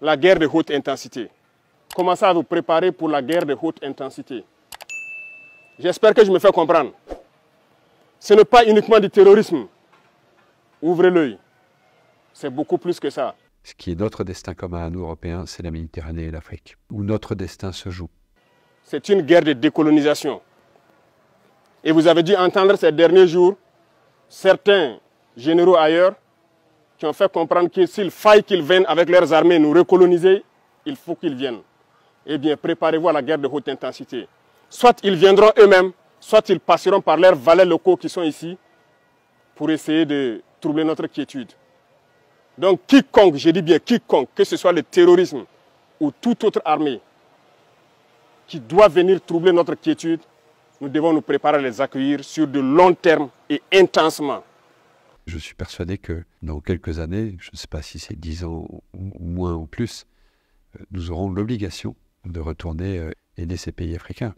la guerre de haute intensité. Commencez à vous préparer pour la guerre de haute intensité. J'espère que je me fais comprendre. Ce n'est pas uniquement du terrorisme. Ouvrez l'œil. C'est beaucoup plus que ça. Ce qui est notre destin commun à nous, Européens, c'est la Méditerranée et l'Afrique, où notre destin se joue. C'est une guerre de décolonisation. Et vous avez dû entendre ces derniers jours certains généraux ailleurs qui ont fait comprendre que s'il faille qu'ils viennent avec leurs armées nous recoloniser, il faut qu'ils viennent. Eh bien, préparez-vous à la guerre de haute intensité. Soit ils viendront eux-mêmes, soit ils passeront par leurs valets locaux qui sont ici pour essayer de troubler notre quiétude. Donc quiconque, je dis bien quiconque, que ce soit le terrorisme ou toute autre armée qui doit venir troubler notre quiétude, nous devons nous préparer à les accueillir sur de long terme et intensement. Je suis persuadé que dans quelques années, je ne sais pas si c'est dix ans ou moins ou plus, euh, nous aurons l'obligation de retourner euh, aider ces pays africains.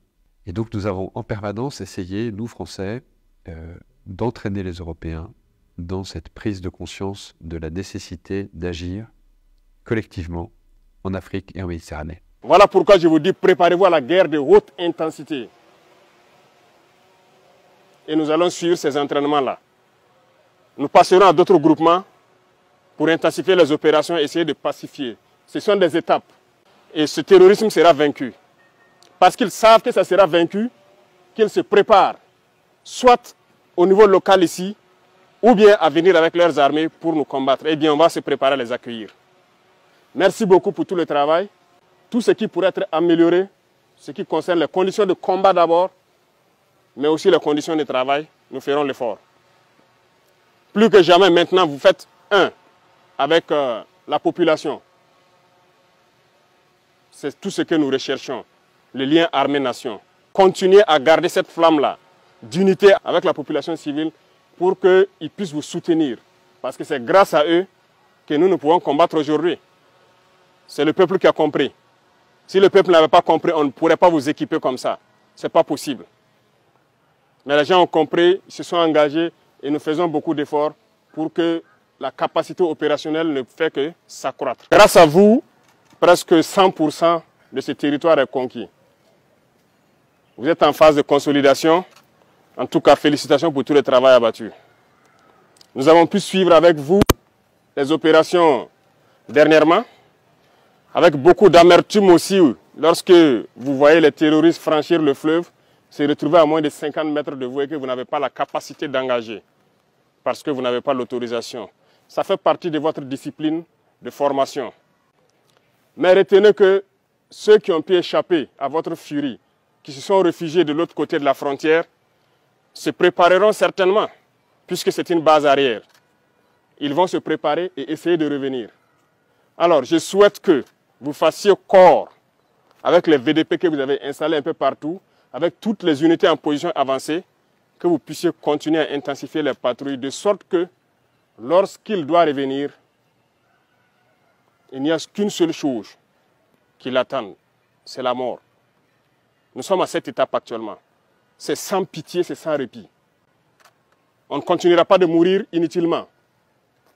Et donc nous avons en permanence essayé, nous Français, euh, d'entraîner les Européens dans cette prise de conscience de la nécessité d'agir collectivement en Afrique et en Méditerranée. Voilà pourquoi je vous dis, préparez-vous à la guerre de haute intensité. Et nous allons suivre ces entraînements-là. Nous passerons à d'autres groupements pour intensifier les opérations et essayer de pacifier. Ce sont des étapes. Et ce terrorisme sera vaincu. Parce qu'ils savent que ça sera vaincu, qu'ils se préparent, soit au niveau local ici, ou bien à venir avec leurs armées pour nous combattre. Eh bien, on va se préparer à les accueillir. Merci beaucoup pour tout le travail. Tout ce qui pourrait être amélioré, ce qui concerne les conditions de combat d'abord, mais aussi les conditions de travail, nous ferons l'effort. Plus que jamais, maintenant, vous faites un avec euh, la population. C'est tout ce que nous recherchons, le lien armée-nation. Continuez à garder cette flamme-là d'unité avec la population civile pour qu'ils puissent vous soutenir. Parce que c'est grâce à eux que nous, nous pouvons combattre aujourd'hui. C'est le peuple qui a compris. Si le peuple n'avait pas compris, on ne pourrait pas vous équiper comme ça. Ce n'est pas possible. Mais les gens ont compris, ils se sont engagés, et nous faisons beaucoup d'efforts pour que la capacité opérationnelle ne fait que s'accroître. Grâce à vous, presque 100% de ce territoire est conquis. Vous êtes en phase de consolidation. En tout cas, félicitations pour tout le travail abattu. Nous avons pu suivre avec vous les opérations dernièrement, avec beaucoup d'amertume aussi, lorsque vous voyez les terroristes franchir le fleuve se retrouver à moins de 50 mètres de vous et que vous n'avez pas la capacité d'engager parce que vous n'avez pas l'autorisation. Ça fait partie de votre discipline de formation. Mais retenez que ceux qui ont pu échapper à votre furie, qui se sont réfugiés de l'autre côté de la frontière, se prépareront certainement, puisque c'est une base arrière. Ils vont se préparer et essayer de revenir. Alors, je souhaite que vous fassiez corps avec les VDP que vous avez installés un peu partout avec toutes les unités en position avancée, que vous puissiez continuer à intensifier les patrouilles de sorte que lorsqu'il doit revenir, il n'y a qu'une seule chose qui l'attend, c'est la mort. Nous sommes à cette étape actuellement. C'est sans pitié, c'est sans répit. On ne continuera pas de mourir inutilement.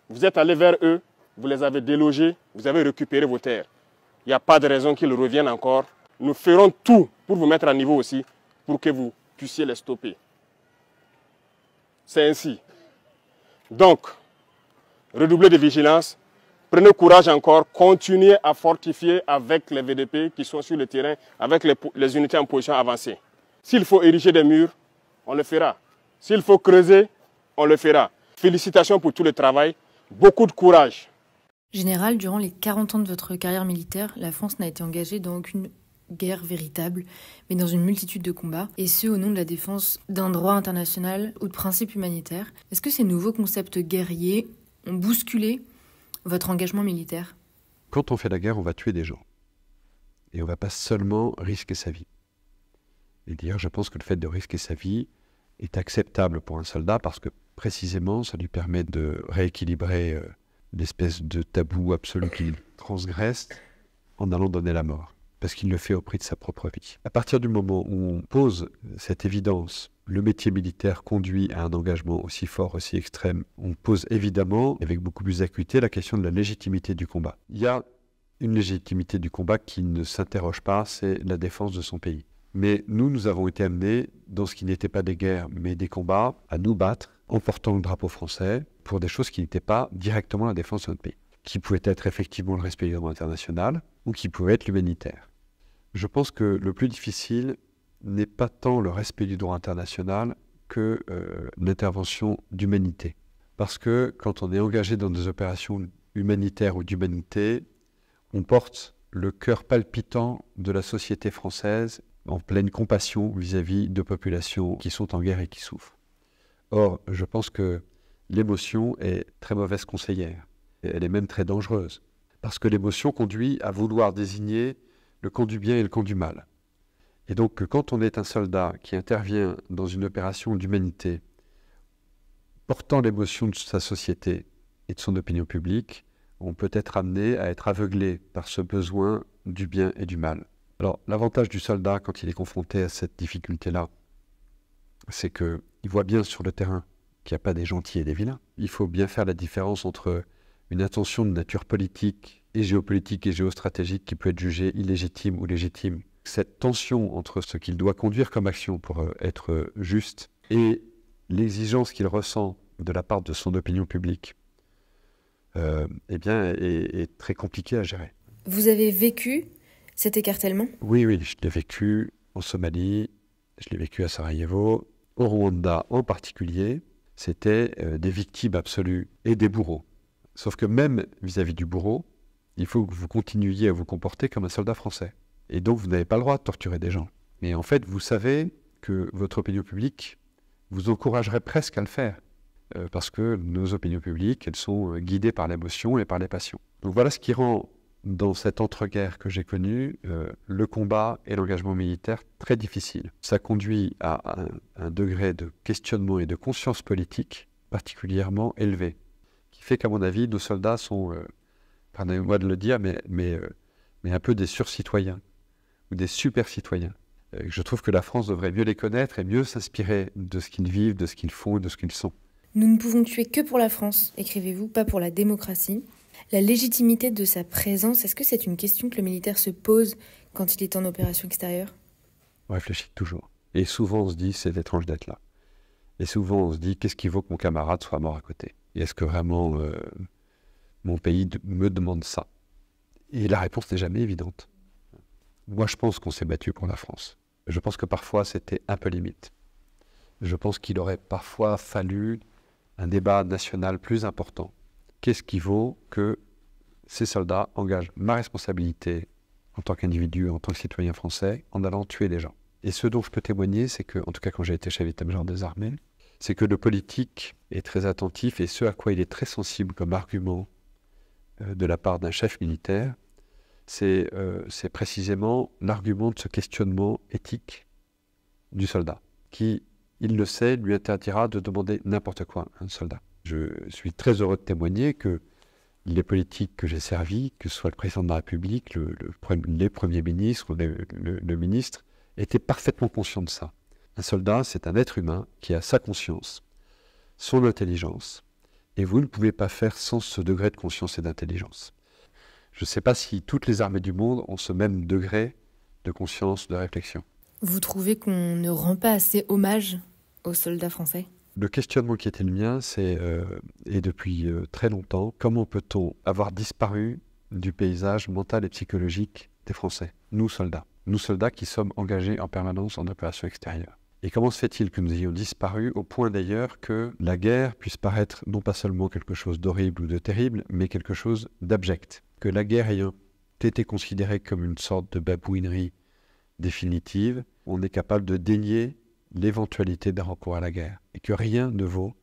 Vous êtes allés vers eux, vous les avez délogés, vous avez récupéré vos terres. Il n'y a pas de raison qu'ils reviennent encore nous ferons tout pour vous mettre à niveau aussi, pour que vous puissiez les stopper. C'est ainsi. Donc, redoublez de vigilance, prenez courage encore, continuez à fortifier avec les VDP qui sont sur le terrain, avec les, unités en position avancée. S'il faut ériger des murs, on le fera. S'il faut creuser, on le fera. Félicitations pour tout le travail, beaucoup de courage. Général, durant les 40 ans de votre carrière militaire, la France n'a été engagée dans aucune guerre véritable, mais dans une multitude de combats, et ce au nom de la défense d'un droit international ou de principes humanitaires. Est-ce que ces nouveaux concepts guerriers ont bousculé votre engagement militaire Quand on fait la guerre, on va tuer des gens. Et on ne va pas seulement risquer sa vie. Et d'ailleurs, je pense que le fait de risquer sa vie est acceptable pour un soldat parce que précisément, ça lui permet de rééquilibrer euh, l'espèce de tabou absolu qu'il transgresse en allant donner la mort parce qu'il le fait au prix de sa propre vie. À partir du moment où on pose cette évidence, le métier militaire conduit à un engagement aussi fort, aussi extrême, on pose évidemment, avec beaucoup plus d'acuité, la question de la légitimité du combat. Il y a une légitimité du combat qui ne s'interroge pas, c'est la défense de son pays. Mais nous, nous avons été amenés, dans ce qui n'était pas des guerres, mais des combats, à nous battre en portant le drapeau français pour des choses qui n'étaient pas directement la défense de notre pays, qui pouvaient être effectivement le respect du droit international ou qui pouvaient être l'humanitaire. Je pense que le plus difficile n'est pas tant le respect du droit international que euh, l'intervention d'humanité. Parce que quand on est engagé dans des opérations humanitaires ou d'humanité, on porte le cœur palpitant de la société française en pleine compassion vis-à-vis -vis de populations qui sont en guerre et qui souffrent. Or, je pense que l'émotion est très mauvaise conseillère. Elle est même très dangereuse. Parce que l'émotion conduit à vouloir désigner le camp du bien et le camp du mal. Et donc quand on est un soldat qui intervient dans une opération d'humanité, portant l'émotion de sa société et de son opinion publique, on peut être amené à être aveuglé par ce besoin du bien et du mal. Alors l'avantage du soldat quand il est confronté à cette difficulté-là, c'est qu'il voit bien sur le terrain qu'il n'y a pas des gentils et des vilains. Il faut bien faire la différence entre une intention de nature politique et géopolitique et géostratégique qui peut être jugée illégitime ou légitime. Cette tension entre ce qu'il doit conduire comme action pour euh, être euh, juste et l'exigence qu'il ressent de la part de son opinion publique, euh, eh bien, est, très compliquée à gérer. Vous avez vécu cet écartèlement Oui, oui, je l'ai vécu en Somalie, je l'ai vécu à Sarajevo, au Rwanda en particulier. C'était des victimes absolues et des bourreaux. Sauf que même vis-à-vis du bourreau, il faut que vous continuiez à vous comporter comme un soldat français. Et donc, vous n'avez pas le droit de torturer des gens. Mais en fait, vous savez que votre opinion publique vous encouragerait presque à le faire. Euh, parce que nos opinions publiques, elles sont euh, guidées par l'émotion et par les passions. Donc voilà ce qui rend, dans cette entre-guerre que j'ai connue, euh, le combat et l'engagement militaire très difficile. Ça conduit à un degré de questionnement et de conscience politique particulièrement élevé fait qu'à mon avis, nos soldats sont, euh, pardonnez-moi de le dire, mais, mais, euh, mais un peu des surcitoyens ou des super-citoyens. Euh, je trouve que la France devrait mieux les connaître et mieux s'inspirer de ce qu'ils vivent, de ce qu'ils font, de ce qu'ils sont. Nous ne pouvons tuer que pour la France, écrivez-vous, pas pour la démocratie. La légitimité de sa présence, est-ce que c'est une question que le militaire se pose quand il est en opération extérieure On réfléchit toujours. Et souvent on se dit, c'est étrange d'être là. Et souvent on se dit, qu'est-ce qui vaut que mon camarade soit mort à côté et est-ce que vraiment euh, mon pays me demande ça Et la réponse n'est jamais évidente. Moi, je pense qu'on s'est battu pour la France. Je pense que parfois, c'était un peu limite. Je pense qu'il aurait parfois fallu un débat national plus important. Qu'est-ce qui vaut que ces soldats engagent ma responsabilité en tant qu'individu, en tant que citoyen français, en allant tuer les gens Et ce dont je peux témoigner, c'est que, en tout cas quand j'ai été chef d'état-major des armées, c'est que le politique est très attentif et ce à quoi il est très sensible comme argument euh, de la part d'un chef militaire, euh, c'est précisément l'argument de ce questionnement éthique du soldat, qui, il le sait, lui interdira de demander n'importe quoi à un soldat. Je suis très heureux de témoigner que les politiques que j'ai servi, que ce soit le président de la République, le, les premiers ministres le, le ministre, étaient parfaitement conscients de ça. Un soldat, c'est un être humain qui a sa conscience, son intelligence, et vous ne pouvez pas faire sans ce degré de conscience et d'intelligence. Je ne sais pas si toutes les armées du monde ont ce même degré de conscience, de réflexion. Vous trouvez qu'on ne rend pas assez hommage aux soldats français Le questionnement qui était le mien, c'est, euh, et depuis euh, très longtemps, comment peut-on avoir disparu du paysage mental et psychologique des Français, nous soldats Nous soldats qui sommes engagés en permanence en opération extérieure. Et comment se fait-il que nous ayons disparu au point d'ailleurs que la guerre puisse paraître non pas seulement quelque chose d'horrible ou de terrible, mais quelque chose d'abject Que la guerre ayant été considérée comme une sorte de babouinerie définitive, on est capable de dénier l'éventualité d'un recours à la guerre et que rien ne vaut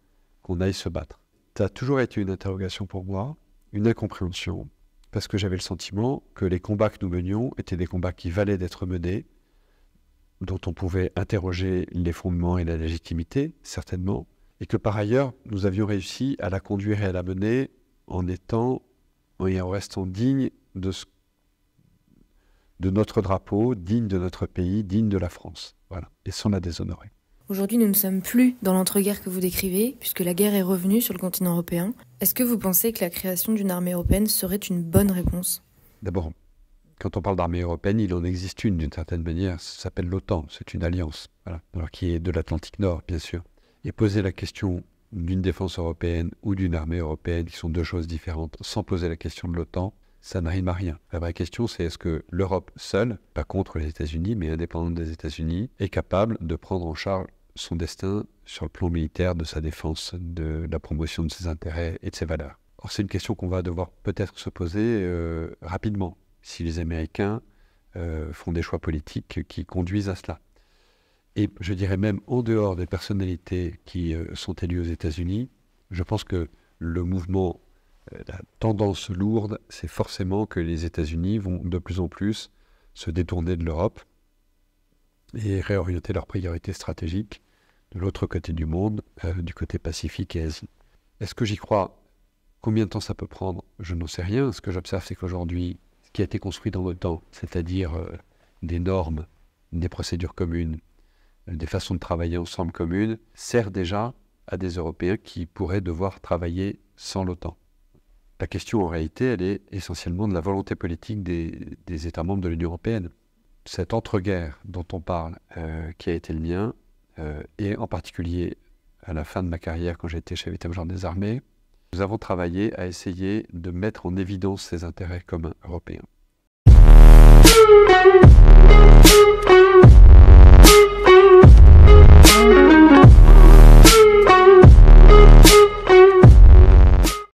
qu'on aille se battre. Ça a toujours été une interrogation pour moi, une incompréhension, parce que j'avais le sentiment que les combats que nous menions étaient des combats qui valaient d'être menés dont on pouvait interroger les fondements et la légitimité, certainement, et que par ailleurs, nous avions réussi à la conduire et à la mener en étant et en restant dignes de, de notre drapeau, digne de notre pays, digne de la France, voilà, et sans la déshonorer. Aujourd'hui, nous ne sommes plus dans l'entre-guerre que vous décrivez, puisque la guerre est revenue sur le continent européen. Est-ce que vous pensez que la création d'une armée européenne serait une bonne réponse D'abord, quand on parle d'armée européenne, il en existe une d'une certaine manière, ça s'appelle l'OTAN, c'est une alliance, alors qui est de l'Atlantique Nord, bien sûr. Et poser la question d'une défense européenne ou d'une armée européenne, qui sont deux choses différentes, sans poser la question de l'OTAN, ça n'arrive à rien. La vraie question, c'est est-ce que l'Europe seule, pas contre les États-Unis, mais indépendante des États-Unis, est capable de prendre en charge son destin sur le plan militaire, de sa défense, de la promotion de ses intérêts et de ses valeurs Or, c'est une question qu'on va devoir peut-être se poser euh, rapidement si les Américains euh, font des choix politiques qui conduisent à cela. Et je dirais même en dehors des personnalités qui euh, sont élues aux États-Unis, je pense que le mouvement, euh, la tendance lourde, c'est forcément que les États-Unis vont de plus en plus se détourner de l'Europe et réorienter leurs priorités stratégiques de l'autre côté du monde, du côté Pacifique et Asie. Est-ce que j'y crois Combien de temps ça peut prendre Je n'en sais rien. Ce que j'observe, c'est qu'aujourd'hui, qui a été construit dans l'OTAN, c'est-à-dire euh, des normes, des procédures communes, euh, des façons de travailler ensemble communes, sert déjà à des Européens qui pourraient devoir travailler sans l'OTAN. La question en réalité, elle est essentiellement de la volonté politique des, États membres de l'Union européenne. Cette entre-guerre dont on parle, euh, qui a été le mien, et en particulier à la fin de ma carrière quand j'étais chef d'état-major des armées, nous avons travaillé à essayer de mettre en évidence ces intérêts communs européens.